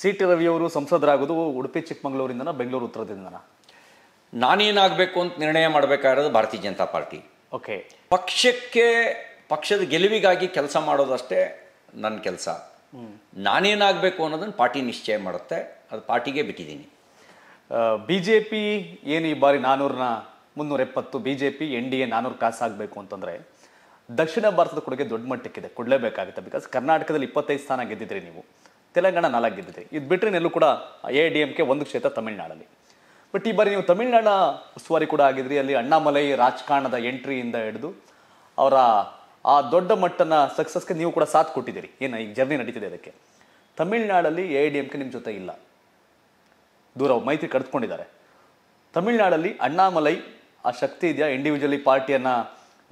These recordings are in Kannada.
ಸಿ ಟಿ ರವಿಯವರು ಸಂಸದರಾಗೋದು ಉಡುಪಿ ಚಿಕ್ಕಮಗಳೂರಿಂದನ ಬೆಂಗಳೂರು ಉತ್ತರದಿಂದನ ನಾನೇನಾಗಬೇಕು ಅಂತ ನಿರ್ಣಯ ಮಾಡಬೇಕಾಗಿರೋದು ಭಾರತೀಯ ಜನತಾ ಪಾರ್ಟಿ ಓಕೆ ಪಕ್ಷಕ್ಕೆ ಪಕ್ಷದ ಗೆಲುವಿಗಾಗಿ ಕೆಲಸ ಮಾಡೋದಷ್ಟೇ ನನ್ನ ಕೆಲಸ ನಾನೇನಾಗಬೇಕು ಅನ್ನೋದನ್ನು ಪಾರ್ಟಿ ನಿಶ್ಚಯ ಮಾಡುತ್ತೆ ಅದು ಪಾರ್ಟಿಗೆ ಬಿಟ್ಟಿದ್ದೀನಿ ಬಿ ಜೆ ಪಿ ಏನು ಈ ಬಾರಿ ನಾನೂರನ್ನ ಮುನ್ನೂರ ಎಪ್ಪತ್ತು B J P N D A ನಾನ್ನೂರು ಕಾಸಾಗಬೇಕು ಅಂತಂದರೆ ದಕ್ಷಿಣ ಭಾರತದ ಕೊಡುಗೆ ದೊಡ್ಡ ಮಟ್ಟಕ್ಕಿದೆ ಕೊಡಲೇಬೇಕಾಗುತ್ತೆ ಬಿಕಾಸ್ ಕರ್ನಾಟಕದಲ್ಲಿ ಇಪ್ಪತ್ತೈದು ಸ್ಥಾನ ಗೆದ್ದಿದ್ರಿ ನೀವು ತೆಲಂಗಾಣ ನಾಲ್ಕು ಗೆದ್ದಿದೆ ಇದು ಬಿಟ್ಟರೆ ನೆಲ್ಲು ಕೂಡ ಎ ಡಿ ಎಮ್ ಕೆ ಒಂದು ಕ್ಷೇತ್ರ ತಮಿಳುನಾಡಲ್ಲಿ ಬಟ್ ಈ ಬಾರಿ ನೀವು ತಮಿಳುನಾಡ ಉಸ್ತುವಾರಿ ಕೂಡ ಆಗಿದ್ರಿ ಅಲ್ಲಿ ಅಣ್ಣಾಮಲೈ ರಾಜಕಾರಣದ ಎಂಟ್ರಿಯಿಂದ ಹಿಡಿದು ಅವರ ಆ ದೊಡ್ಡ ಮಟ್ಟನ ಸಕ್ಸಸ್ಗೆ ನೀವು ಕೂಡ ಸಾಥ್ ಕೊಟ್ಟಿದ್ದೀರಿ ಏನು ಈಗ ಜರ್ನಿ ನಡೀತಿದೆ ಅದಕ್ಕೆ ತಮಿಳುನಾಡಲ್ಲಿ ಎ ಡಿ ಎಮ್ ಕೆ ನಿಮ್ಮ ಜೊತೆ ಇಲ್ಲ ದೂರ ಮೈತ್ರಿ ಕಡಿದುಕೊಂಡಿದ್ದಾರೆ ತಮಿಳ್ನಾಡಲ್ಲಿ ಅಣ್ಣಾಮಲೈ ಆ ಶಕ್ತಿ ಇದೆಯಾ ಇಂಡಿವಿಜುವಲಿ ಪಾರ್ಟಿಯನ್ನು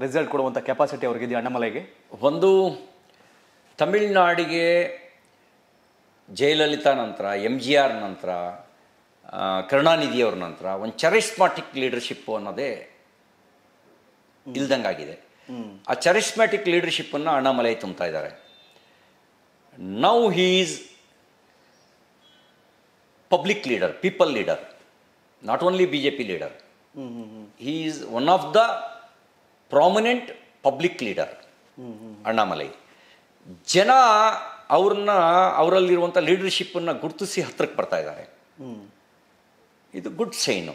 ರಿಸಲ್ಟ್ ಕೊಡುವಂಥ ಕೆಪಾಸಿಟಿ ಅವ್ರಿಗಿದೆಯಾ ಅಣ್ಣಾಮಲೈಗೆ ಒಂದು ತಮಿಳುನಾಡಿಗೆ ಜಯಲಲಿತಾ ನಂತರ ಎಮ್ ಜಿ ಆರ್ ನಂತರ ಕರುಣಾನಿಧಿಯವ್ರ ನಂತರ ಒಂದು ಚರಿಸ್ಮ್ಯಾಟಿಕ್ ಲೀಡರ್ಶಿಪ್ಪು ಅನ್ನೋದೇ ಇಲ್ದಂಗಾಗಿದೆ ಆ ಚರಿಸ್ಮ್ಯಾಟಿಕ್ ಲೀಡರ್ಶಿಪ್ಪನ್ನು ಅಣ್ಣಾಮಲೈ ತುಂಬ್ತಾ ಇದ್ದಾರೆ now is public leader people leader not only B J P leader he is one of the prominent public leader Annamalai ಜನ ಅವ್ರನ್ನ ಅವರಲ್ಲಿರುವಂಥ ಲೀಡರ್ಶಿಪ್ಪನ್ನು ಗುರುತಿಸಿ ಹತ್ತಿರಕ್ಕೆ ಬರ್ತಾ ಇದ್ದಾರೆ ಇದು ಗುಡ್ ಸೈನು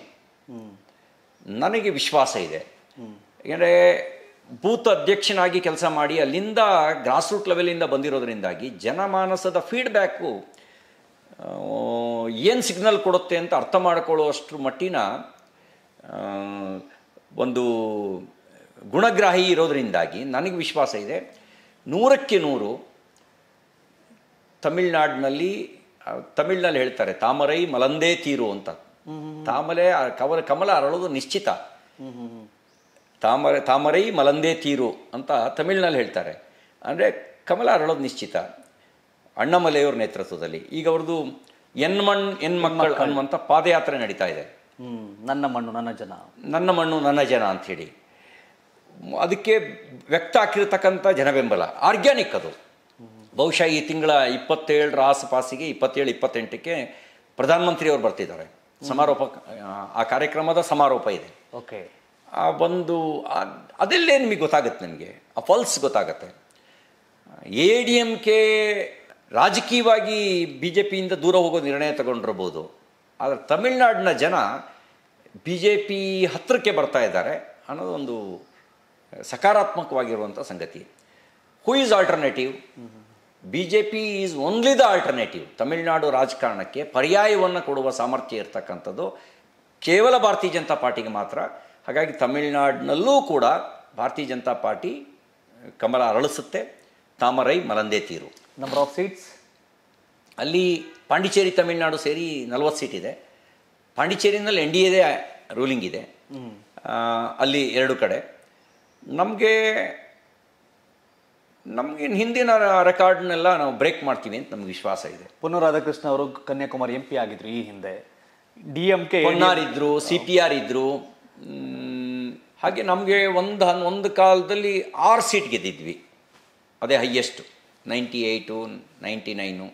ನನಗೆ ವಿಶ್ವಾಸ ಇದೆ ಏಕೆಂದರೆ ಬೂತ್ ಅಧ್ಯಕ್ಷನಾಗಿ ಕೆಲಸ ಮಾಡಿ ಅಲ್ಲಿಂದ ಗ್ರಾಸ್ ರೂಟ್ ಲೆವೆಲಿಂದ ಬಂದಿರೋದರಿಂದಾಗಿ ಜನಮಾನಸದ ಫೀಡ್ಬ್ಯಾಕು ಏನು ಸಿಗ್ನಲ್ ಕೊಡುತ್ತೆ ಅಂತ ಅರ್ಥ ಮಾಡಿಕೊಳ್ಳುವಷ್ಟು ಮಟ್ಟಿನ ಒಂದು ಗುಣಗ್ರಾಹಿ ಇರೋದರಿಂದಾಗಿ ನನಗೆ ವಿಶ್ವಾಸ ಇದೆ ನೂರಕ್ಕೆ ನೂರು ತಮಿಳ್ನಾಡಿನಲ್ಲಿ ತಮಿಳ್ನಲ್ಲಿ ಹೇಳ್ತಾರೆ ತಾಮರೈ ಮಲಂದೇ ತೀರು ಅಂತ ತಾಮಲೆ ಕವಲ ಕಮಲ ಅರಳೋದು ನಿಶ್ಚಿತ ತಾಮರೆ ತಾಮರೈ ಮಲಂದೇ ತೀರು ಅಂತ ತಮಿಳ್ನಲ್ಲಿ ಹೇಳ್ತಾರೆ ಅಂದರೆ ಕಮಲ ಅರಳೋದು ನಿಶ್ಚಿತ ಅಣ್ಣಮಲೆಯವ್ರ ನೇತೃತ್ವದಲ್ಲಿ ಈಗ ಅವ್ರದ್ದು ಎನ್ಮಣ್ ಮಕ್ಕಳು ಅನ್ನುವಂಥ ಪಾದಯಾತ್ರೆ ನಡೀತಾ ಇದೆ ನನ್ನ ಮಣ್ಣು ನನ್ನ ಜನ ನನ್ನ ಮಣ್ಣು ನನ್ನ ಜನ ಹೇಳಿ ಅದಕ್ಕೆ ವ್ಯಕ್ತ ಆಗಿರತಕ್ಕಂಥ ಬೆಂಬಲ ಆರ್ಗ್ಯಾನಿಕ್ ಅದು ಬಹುಶಃ ಈ ತಿಂಗಳ ಇಪ್ಪತ್ತೇಳರ ಆಸುಪಾಸಿಗೆ ಇಪ್ಪತ್ತೇಳು ಇಪ್ಪತ್ತೆಂಟಕ್ಕೆ ಪ್ರಧಾನಮಂತ್ರಿಯವರು ಬರ್ತಿದ್ದಾರೆ ಸಮಾರೋಪ ಆ ಕಾರ್ಯಕ್ರಮದ ಸಮಾರೋಪ ಇದೆ ಓಕೆ ಆ ಒಂದು ಅದೆಲ್ಲೇ ನಿಮಗೆ ಗೊತ್ತಾಗುತ್ತೆ ನನಗೆ ಆ ಫಾಲ್ಸ್ ಗೊತ್ತಾಗತ್ತೆ ಎ ಡಿ ಎಮ್ ಕೆ ರಾಜಕೀಯವಾಗಿ ಬಿ ಜೆ ಪಿಯಿಂದ ದೂರ ಹೋಗೋ ನಿರ್ಣಯ ತಗೊಂಡಿರ್ಬೋದು ಆದರೆ ತಮಿಳ್ನಾಡಿನ ಜನ ಬಿ ಜೆ ಪಿ ಹತ್ತಿರಕ್ಕೆ ಬರ್ತಾ ಇದ್ದಾರೆ ಅನ್ನೋದೊಂದು ಸಕಾರಾತ್ಮಕವಾಗಿರುವಂಥ ಸಂಗತಿ who is alternative B J P is only the alternative Tamil Nadu ರಾಜಕಾರಣಕ್ಕೆ ಪರ್ಯಾಯವನ್ನು ಕೊಡುವ ಸಾಮರ್ಥ್ಯ ಇರತಕ್ಕಂಥದ್ದು ಕೇವಲ ಭಾರತೀಯ ಜನತಾ ಪಾರ್ಟಿಗೆ ಮಾತ್ರ ಹಾಗಾಗಿ ತಮಿಳುನಾಡಿನಲ್ಲೂ ಕೂಡ ಭಾರತೀಯ ಜನತಾ ಪಾರ್ಟಿ ಕಮಲ ಅರಳಿಸುತ್ತೆ ತಾಮರೈ ಮಲಂದೇ ತೀರು ನಂಬರ್ ಆಫ್ ಸೀಟ್ಸ್ ಅಲ್ಲಿ ಪಾಂಡಿಚೇರಿ ತಮಿಳುನಾಡು ಸೇರಿ ನಲವತ್ತು ಸೀಟ್ ಇದೆ ಪಾಂಡಿಚೇರಿನಲ್ಲಿ ಎನ್ ಡಿ ಎದೇ ರೂಲಿಂಗ್ ಇದೆ ಅಲ್ಲಿ ಎರಡು ಕಡೆ ನಮಗೆ ನಮಗೇನು ಹಿಂದಿನ ರೆಕಾರ್ಡ್ನೆಲ್ಲ ನಾವು ಬ್ರೇಕ್ ಮಾಡ್ತೀವಿ ಅಂತ ನಮ್ಗೆ ವಿಶ್ವಾಸ ಇದೆ ಪೊನ್ನು ರಾಧಾಕೃಷ್ಣ ಅವರು ಕನ್ಯಾಕುಮಾರಿ ಎಂ ಪಿ ಆಗಿದ್ರು ಈ ಹಿಂದೆ ಡಿ ಎಂ ಕೆ ಆರ್ ಇದ್ರು ಸಿ ಪಿ ಆರ್ ಇದ್ರು ಹಾಗೆ ನಮಗೆ ಒಂದು ಒಂದು ಕಾಲದಲ್ಲಿ ಆರು ಸೀಟ್ ಗೆದ್ದಿದ್ವಿ ಅದೇ highest ninety eight ninety nine